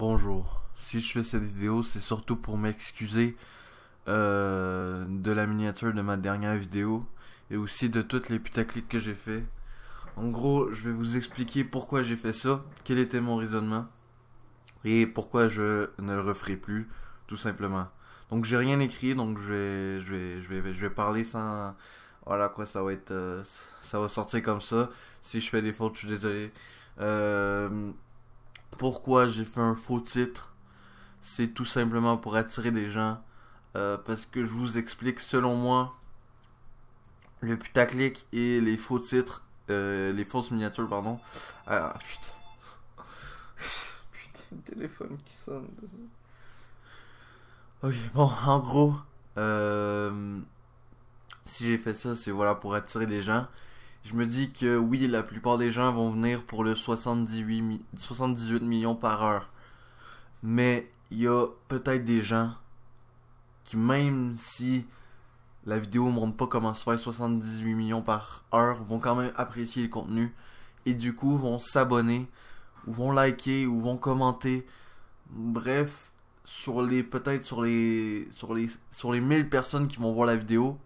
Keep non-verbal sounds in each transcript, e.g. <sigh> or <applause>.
Bonjour. Si je fais cette vidéo, c'est surtout pour m'excuser euh, de la miniature de ma dernière vidéo et aussi de toutes les putaclics que j'ai fait. En gros, je vais vous expliquer pourquoi j'ai fait ça, quel était mon raisonnement et pourquoi je ne le referai plus, tout simplement. Donc j'ai rien écrit, donc je vais, je vais, je vais, parler sans, voilà oh quoi ça va être euh, ça va sortir comme ça si je fais des fautes je suis désolé euh, pourquoi j'ai fait un faux titre, c'est tout simplement pour attirer des gens. Euh, parce que je vous explique, selon moi, le putaclic et les faux titres, euh, les fausses miniatures, pardon. Ah putain. <laughs> putain, le téléphone qui sonne. Ok, bon, en gros, euh, si j'ai fait ça, c'est voilà pour attirer des gens. Je me dis que oui, la plupart des gens vont venir pour le 78, millions par heure. Mais il y a peut-être des gens qui, même si la vidéo ne montre pas comment se faire 78 millions par heure, vont quand même apprécier le contenu. Et du coup, vont s'abonner, ou vont liker, ou vont commenter. Bref, sur les peut-être sur les sur les sur les 1000 personnes qui vont voir la vidéo,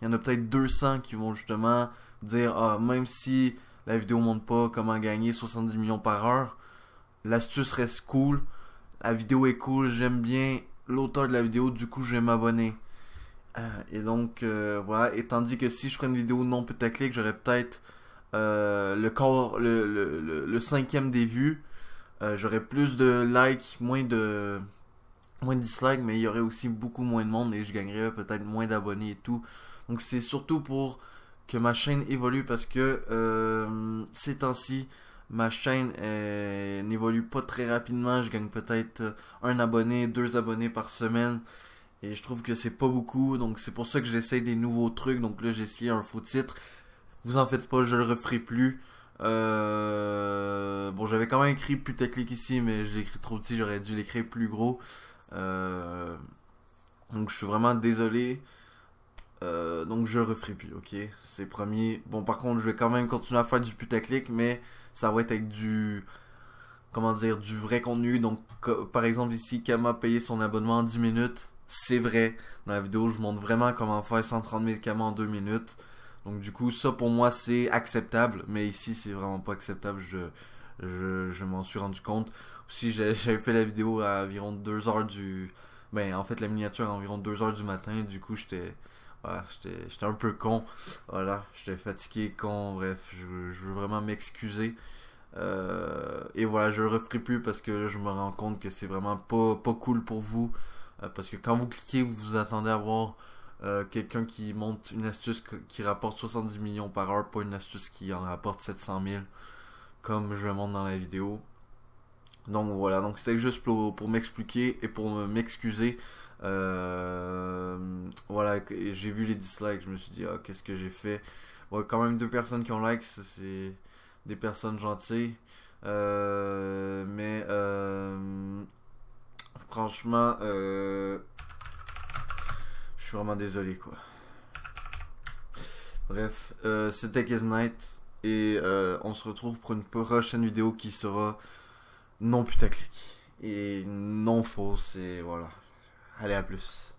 il y en a peut-être 200 qui vont justement dire ah, même si la vidéo monte pas comment gagner 70 millions par heure, l'astuce reste cool, la vidéo est cool, j'aime bien l'auteur de la vidéo, du coup je vais m'abonner. Euh, et donc euh, voilà, et tandis que si je ferais une vidéo non putaclic, j'aurais peut-être euh, le le, cinquième des vues, j'aurais plus de likes, moins de moins de dislikes, mais il y aurait aussi beaucoup moins de monde et je gagnerais peut-être moins d'abonnés et tout. Donc c'est surtout pour que ma chaîne évolue parce que euh, ces temps-ci, ma chaîne euh, n'évolue pas très rapidement. Je gagne peut-être un abonné, deux abonnés par semaine. Et je trouve que c'est pas beaucoup. Donc c'est pour ça que j'essaye des nouveaux trucs. Donc là, j'ai essayé un faux titre. Vous en faites pas, je le referai plus. Euh, bon, j'avais quand même écrit putaclic ici, mais j'ai écrit trop petit, j'aurais dû l'écrire plus gros. donc je suis vraiment désolé. Euh, donc je referai plus, ok? C'est premier Bon, par contre, je vais quand même continuer à faire du putaclic, mais ça va être avec du. Comment dire? Du vrai contenu. Donc, par exemple, ici, Kama a payé son abonnement en 10 minutes. C'est vrai. Dans la vidéo, je montre vraiment comment faire 130 000 Kama en 2 minutes. Donc, du coup, ça pour moi, c'est acceptable. Mais ici, c'est vraiment pas acceptable. Je, je, je m'en suis rendu compte. si <laughs> j'avais fait la vidéo à environ 2 heures du. Ben, en fait, la miniature à environ 2 heures du matin. Du coup, j'étais j'étais un peu con. Voilà, j'étais fatigué, con. Bref, je, veux vraiment m'excuser. Euh, et voilà, je le referai plus parce que je me rends compte que c'est vraiment pas, cool pour vous. Euh, parce que quand vous cliquez, vous vous attendez à voir euh, quelqu'un qui monte une astuce qui rapporte 70 millions par heure, pas une astuce qui en rapporte 700 000, comme je le montre dans la vidéo. Donc voilà, donc c'était juste pour m'expliquer et pour m'excuser. Euh, voilà, j'ai vu les dislikes, je me suis dit, ah, qu'est-ce que j'ai fait quand même deux personnes qui ont like, c'est des personnes gentilles. Euh, mais euh, franchement, je suis vraiment désolé, quoi. Bref, c'était Kiss Night et on se retrouve pour une prochaine vidéo qui sera non putaclic et non fausse et voilà. Allez, à plus.